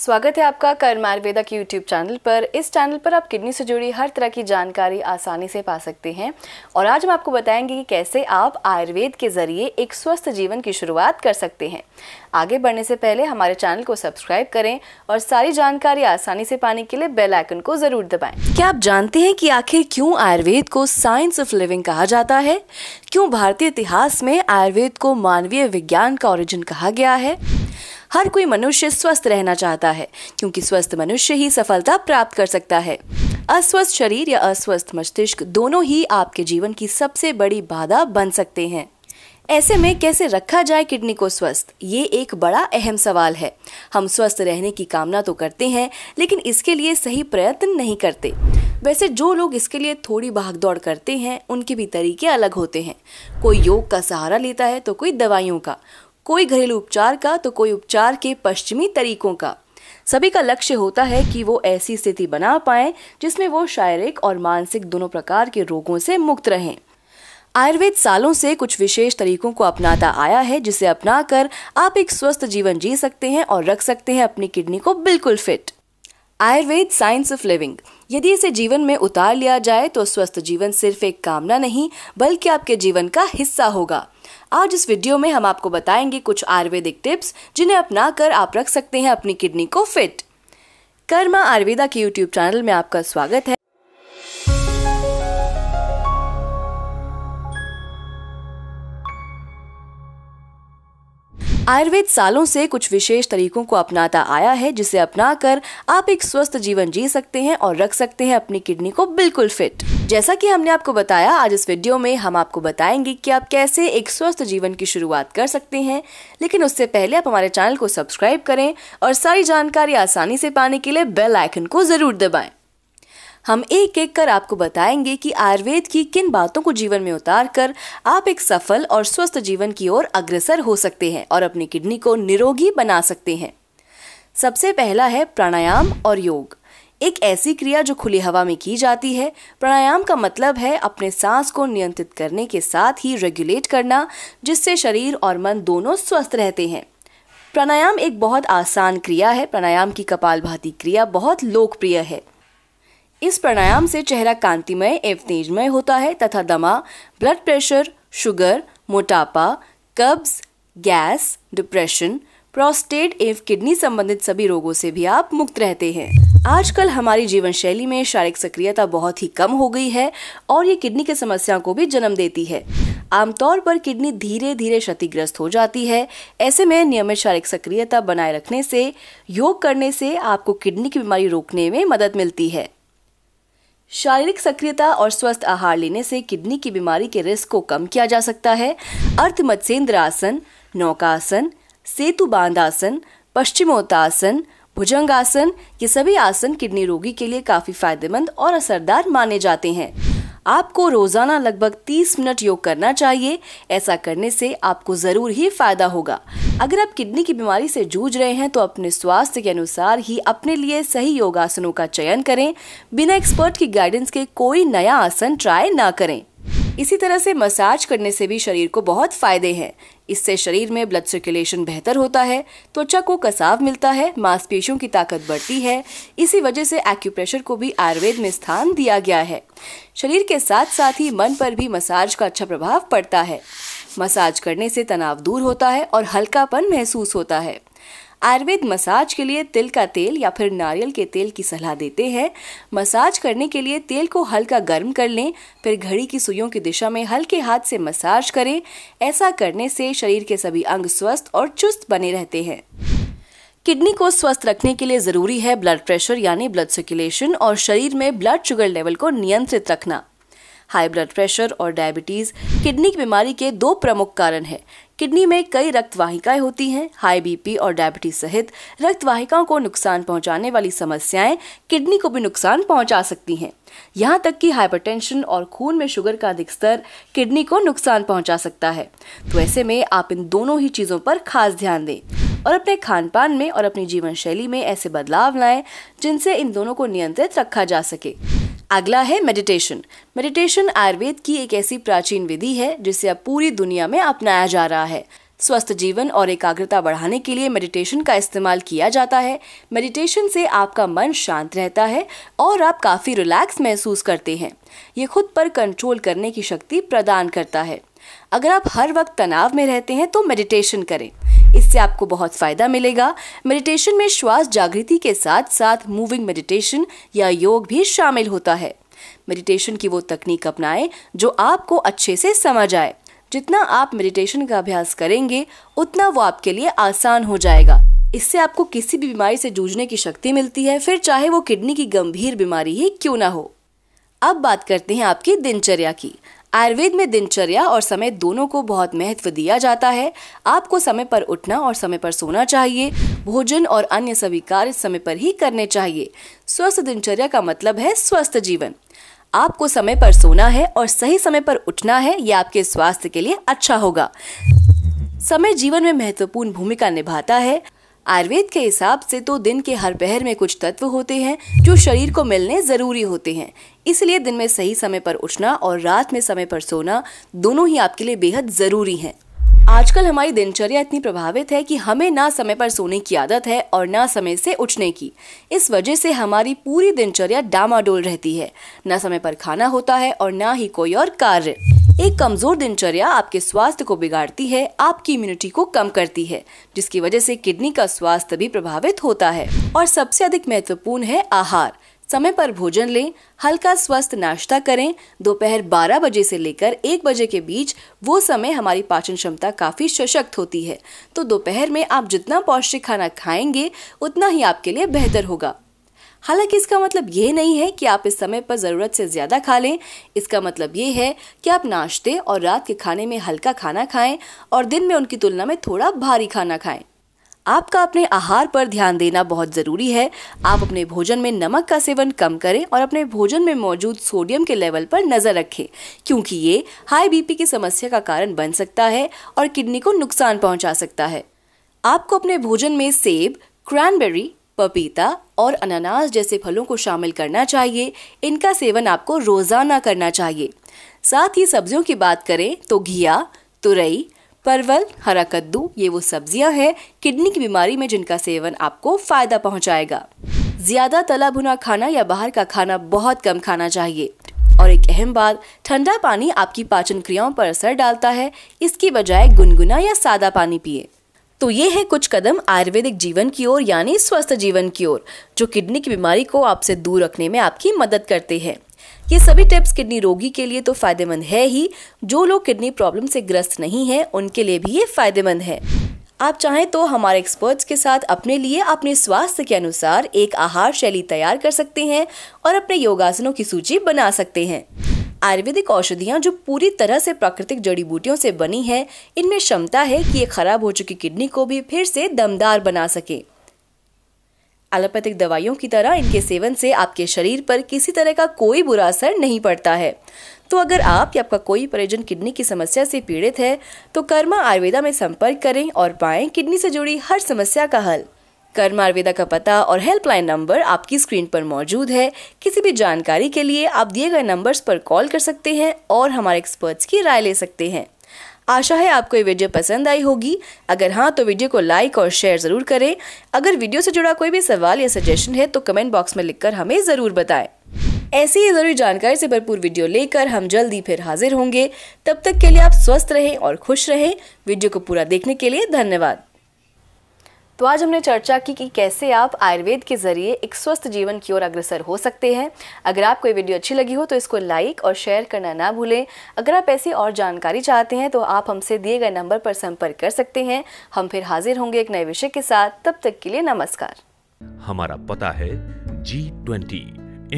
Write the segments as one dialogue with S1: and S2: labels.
S1: स्वागत है आपका कर्म आयुर्वेदा के यूट्यूब चैनल पर इस चैनल पर आप किडनी से जुड़ी हर तरह की जानकारी आसानी से पा सकते हैं और आज हम आपको बताएंगे कि कैसे आप आयुर्वेद के जरिए एक स्वस्थ जीवन की शुरुआत कर सकते हैं आगे बढ़ने से पहले हमारे चैनल को सब्सक्राइब करें और सारी जानकारी आसानी से पाने के लिए बेल आइकन को जरूर दबाएं क्या आप जानते हैं कि आखिर क्यों आयुर्वेद को साइंस ऑफ लिविंग कहा जाता है क्यों भारतीय इतिहास में आयुर्वेद को मानवीय विज्ञान का ओरिजिन कहा गया है हर कोई मनुष्य स्वस्थ रहना चाहता है क्योंकि स्वस्थ मनुष्य ही सफलता प्राप्त कर सकता है अस्वस्थ शरीर या अस्वस्थ मस्तिष्क दोनों ही आपके जीवन की सबसे बड़ी बाधा बन सकते हैं ऐसे में कैसे रखा जाए किडनी को स्वस्थ ये एक बड़ा अहम सवाल है हम स्वस्थ रहने की कामना तो करते हैं लेकिन इसके लिए सही प्रयत्न नहीं करते वैसे जो लोग इसके लिए थोड़ी भाग दौड़ करते हैं उनके भी तरीके अलग होते हैं कोई योग का सहारा लेता है तो कोई दवाइयों का कोई घरेलू उपचार का तो कोई उपचार के पश्चिमी तरीकों का सभी का लक्ष्य होता है कि वो ऐसी स्थिति बना पाए जिसमें वो शारीरिक और मानसिक दोनों प्रकार के रोगों से मुक्त रहें आयुर्वेद सालों से कुछ विशेष तरीकों को अपनाता आया है जिसे अपनाकर आप एक स्वस्थ जीवन जी सकते हैं और रख सकते हैं अपनी किडनी को बिल्कुल fit Ayurveda science of living यदि इसे जीवन में उतार लिया जाए तो स्वस्थ जीवन सिर्फ एक कामना नहीं बल्कि आपके जीवन का हिस्सा होगा आज इस वीडियो में हम आपको बताएंगे कुछ आयुर्वेदिक टिप्स जिन्हें अपना कर आप रख सकते हैं अपनी किडनी को फिट कर्मा आयुर्वेदा के यूट्यूब चैनल में आपका स्वागत है आयुर्वेद सालों से कुछ विशेष तरीकों को अपनाता आया है जिसे अपनाकर आप एक स्वस्थ जीवन जी सकते हैं और रख सकते हैं अपनी किडनी को बिल्कुल फिट जैसा कि हमने आपको बताया आज इस वीडियो में हम आपको बताएंगे कि आप कैसे एक स्वस्थ जीवन की शुरुआत कर सकते हैं लेकिन उससे पहले आप हमारे चैनल को सब्सक्राइब करें और सारी जानकारी आसानी से पाने के लिए बेल आइकन को जरूर दबाएं हम एक एक कर आपको बताएंगे कि आयुर्वेद की किन बातों को जीवन में उतार कर आप एक सफल और स्वस्थ जीवन की ओर अग्रसर हो सकते हैं और अपनी किडनी को निरोगी बना सकते हैं सबसे पहला है प्राणायाम और योग एक ऐसी क्रिया जो खुली हवा में की जाती है प्राणायाम का मतलब है अपने सांस को नियंत्रित करने के साथ ही रेगुलेट करना जिससे शरीर और मन दोनों स्वस्थ रहते हैं प्राणायाम एक बहुत आसान क्रिया है प्राणायाम की कपालभाती क्रिया बहुत लोकप्रिय है इस प्राणायाम से चेहरा कांतिमय एवं तेजमय होता है तथा दमा ब्लड प्रेशर शुगर मोटापा कब्ज गैस डिप्रेशन प्रोस्टेट एवं किडनी संबंधित सभी रोगों से भी आप मुक्त रहते हैं आजकल हमारी जीवन शैली में शारीरिक सक्रियता बहुत ही कम हो गई है और ये किडनी की समस्याओं को भी जन्म देती है आमतौर पर किडनी धीरे धीरे क्षतिग्रस्त हो जाती है ऐसे में नियमित शारीरिक सक्रियता बनाए रखने से योग करने से आपको किडनी की बीमारी रोकने में मदद मिलती है शारीरिक सक्रियता और स्वस्थ आहार लेने से किडनी की बीमारी के रिस्क को कम किया जा सकता है अर्थ मत्स्येंद्र आसन नौकासन सेतु बांधासन पश्चिमोत्तासन भुजंगासन ये सभी आसन किडनी रोगी के लिए काफी फायदेमंद और असरदार माने जाते हैं आपको रोजाना लगभग 30 मिनट योग करना चाहिए ऐसा करने से आपको जरूर ही फायदा होगा अगर आप किडनी की बीमारी से जूझ रहे हैं तो अपने स्वास्थ्य के अनुसार ही अपने लिए सही योगासनों का चयन करें बिना एक्सपर्ट की गाइडेंस के कोई नया आसन ट्राई ना करें इसी तरह से मसाज करने से भी शरीर को बहुत फायदे हैं इससे शरीर में ब्लड सर्कुलेशन बेहतर होता है त्वचा को कसाव मिलता है मांसपेशियों की ताकत बढ़ती है इसी वजह से एक्यूप्रेशर को भी आयुर्वेद में स्थान दिया गया है शरीर के साथ साथ ही मन पर भी मसाज का अच्छा प्रभाव पड़ता है मसाज करने से तनाव दूर होता है और हल्कापन महसूस होता है आयुर्वेद मसाज के लिए तिल का तेल या फिर नारियल के तेल की सलाह देते हैं मसाज करने के लिए तेल को हल्का गर्म कर लें फिर घड़ी की सुइयों की दिशा में हल्के हाथ से मसाज करें ऐसा करने से शरीर के सभी अंग स्वस्थ और चुस्त बने रहते हैं किडनी को स्वस्थ रखने के लिए जरूरी है ब्लड प्रेशर यानी ब्लड सर्कुलेशन और शरीर में ब्लड शुगर लेवल को नियंत्रित रखना हाई ब्लड प्रेशर और डायबिटीज किडनी की बीमारी के दो प्रमुख कारण है किडनी में कई रक्त वाहिकाएं होती हैं हाई बीपी और डायबिटीज सहित रक्त वाहिकाओं को नुकसान पहुंचाने वाली समस्याएं किडनी को भी नुकसान पहुंचा सकती हैं यहाँ तक कि हाइपरटेंशन और खून में शुगर का अधिक स्तर किडनी को नुकसान पहुंचा सकता है तो ऐसे में आप इन दोनों ही चीज़ों पर खास ध्यान दें और अपने खान पान में और अपनी जीवन शैली में ऐसे बदलाव लाएं जिनसे इन दोनों को नियंत्रित रखा जा सके अगला है मेडिटेशन मेडिटेशन आयुर्वेद की एक ऐसी प्राचीन विधि है जिसे अब पूरी दुनिया में अपनाया जा रहा है स्वस्थ जीवन और एकाग्रता बढ़ाने के लिए मेडिटेशन का इस्तेमाल किया जाता है मेडिटेशन से आपका मन शांत रहता है और आप काफ़ी रिलैक्स महसूस करते हैं ये खुद पर कंट्रोल करने की शक्ति प्रदान करता है अगर आप हर वक्त तनाव में रहते हैं तो मेडिटेशन करें इससे आपको बहुत फ़ायदा मिलेगा मेडिटेशन में श्वास जागृति के साथ साथ मूविंग मेडिटेशन या योग भी शामिल होता है मेडिटेशन की वो तकनीक अपनाएं जो आपको अच्छे से समझ आए जितना आप मेडिटेशन का अभ्यास करेंगे उतना वो आपके लिए आसान हो जाएगा इससे आपको किसी भी बीमारी से जूझने की शक्ति मिलती है फिर चाहे वो किडनी की गंभीर बीमारी ही क्यों ना हो अब बात करते हैं आपकी दिनचर्या की आयुर्वेद में दिनचर्या और समय दोनों को बहुत महत्व दिया जाता है आपको समय पर उठना और समय पर सोना चाहिए भोजन और अन्य सभी कार्य समय पर ही करने चाहिए स्वस्थ दिनचर्या का मतलब है स्वस्थ जीवन आपको समय पर सोना है और सही समय पर उठना है यह आपके स्वास्थ्य के लिए अच्छा होगा समय जीवन में महत्वपूर्ण भूमिका निभाता है आयुर्वेद के हिसाब से तो दिन के हर पहर में कुछ तत्व होते हैं जो शरीर को मिलने ज़रूरी होते हैं इसलिए दिन में सही समय पर उठना और रात में समय पर सोना दोनों ही आपके लिए बेहद ज़रूरी हैं आजकल हमारी दिनचर्या इतनी प्रभावित है कि हमें ना समय पर सोने की आदत है और ना समय से उठने की इस वजह से हमारी पूरी दिनचर्या डामाडोल रहती है ना समय पर खाना होता है और ना ही कोई और कार्य एक कमजोर दिनचर्या आपके स्वास्थ्य को बिगाड़ती है आपकी इम्यूनिटी को कम करती है जिसकी वजह से किडनी का स्वास्थ्य भी प्रभावित होता है और सबसे अधिक महत्वपूर्ण है आहार समय पर भोजन लें हल्का स्वस्थ नाश्ता करें दोपहर 12 बजे से लेकर 1 बजे के बीच वो समय हमारी पाचन क्षमता काफ़ी सशक्त होती है तो दोपहर में आप जितना पौष्टिक खाना खाएंगे उतना ही आपके लिए बेहतर होगा हालांकि इसका मतलब ये नहीं है कि आप इस समय पर ज़रूरत से ज़्यादा खा लें इसका मतलब ये है कि आप नाश्ते और रात के खाने में हल्का खाना खाएं और दिन में उनकी तुलना में थोड़ा भारी खाना खाएं आपका अपने आहार पर ध्यान देना बहुत ज़रूरी है आप अपने भोजन में नमक का सेवन कम करें और अपने भोजन में मौजूद सोडियम के लेवल पर नज़र रखें क्योंकि ये हाई बीपी की समस्या का कारण बन सकता है और किडनी को नुकसान पहुंचा सकता है आपको अपने भोजन में सेब क्रैनबेरी पपीता और अनानास जैसे फलों को शामिल करना चाहिए इनका सेवन आपको रोजाना करना चाहिए साथ ही सब्जियों की बात करें तो घिया तुरई परवल हरा कद्दू ये वो सब्जियां हैं किडनी की बीमारी में जिनका सेवन आपको फायदा पहुंचाएगा ज्यादा तला भुना खाना या बाहर का खाना बहुत कम खाना चाहिए और एक अहम बात ठंडा पानी आपकी पाचन क्रियाओं पर असर डालता है इसकी बजाय गुनगुना या सादा पानी पिए तो ये है कुछ कदम आयुर्वेदिक जीवन की ओर यानी स्वस्थ जीवन की ओर जो किडनी की बीमारी को आपसे दूर रखने में आपकी मदद करते हैं ये सभी टिप्स किडनी रोगी के लिए तो फायदेमंद है ही जो लोग किडनी प्रॉब्लम से ग्रस्त नहीं है उनके लिए भी ये फायदेमंद है आप चाहें तो हमारे एक्सपर्ट्स के साथ अपने लिए अपने स्वास्थ्य के अनुसार एक आहार शैली तैयार कर सकते हैं और अपने योगासनों की सूची बना सकते हैं आयुर्वेदिक औषधियाँ जो पूरी तरह से प्राकृतिक जड़ी बूटियों से बनी है इनमें क्षमता है कि ये खराब हो चुकी किडनी को भी फिर से दमदार बना सके एलोपैथिक दवाइयों की तरह इनके सेवन से आपके शरीर पर किसी तरह का कोई बुरा असर नहीं पड़ता है तो अगर आप या आपका कोई परिजन किडनी की समस्या से पीड़ित है तो कर्मा आयुर्वेदा में संपर्क करें और पाएं किडनी से जुड़ी हर समस्या का हल कर्म आयुर्वेदा का पता और हेल्पलाइन नंबर आपकी स्क्रीन पर मौजूद है किसी भी जानकारी के लिए आप दिए गए नंबर्स पर कॉल कर सकते हैं और हमारे एक्सपर्ट्स की राय ले सकते हैं आशा है आपको ये वीडियो पसंद आई होगी अगर हाँ तो वीडियो को लाइक और शेयर ज़रूर करें अगर वीडियो से जुड़ा कोई भी सवाल या सजेशन है तो कमेंट बॉक्स में लिखकर हमें ज़रूर बताएं ऐसी ही जरूरी जानकारी से भरपूर वीडियो लेकर हम जल्द ही फिर हाजिर होंगे तब तक के लिए आप स्वस्थ रहें और खुश रहें वीडियो को पूरा देखने के लिए धन्यवाद तो आज हमने चर्चा की कि कैसे आप आयुर्वेद के जरिए एक स्वस्थ जीवन की ओर अग्रसर हो सकते हैं अगर आपको ये वीडियो अच्छी लगी हो तो इसको लाइक और शेयर करना ना भूलें अगर आप ऐसी और जानकारी चाहते हैं तो आप हमसे दिए गए नंबर पर संपर्क कर सकते हैं हम फिर हाजिर होंगे एक नए विषय के साथ तब तक के लिए नमस्कार हमारा पता है G twenty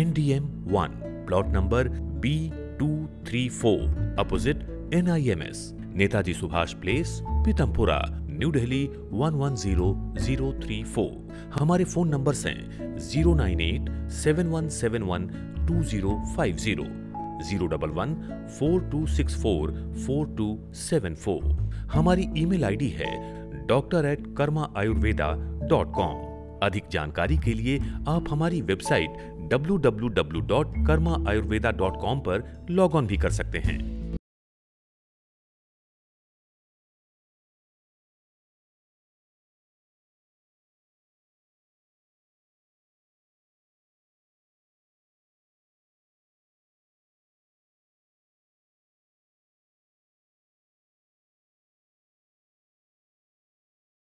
S1: N D M one plot number B two three four opposite N I M S Netaji Subhash place Pitampura New Delhi one one zero zero three four हमारे फोन नंबर हैं zero nine eight seven one seven one two zero five zero zero double one four two six four four two seven four हमारी email ID है doctor at Karma Ayurveda dot com अधिक जानकारी के लिए आप हमारी website W W W dot Karma Ayurveda dot com पर log on भी कर सकते हैं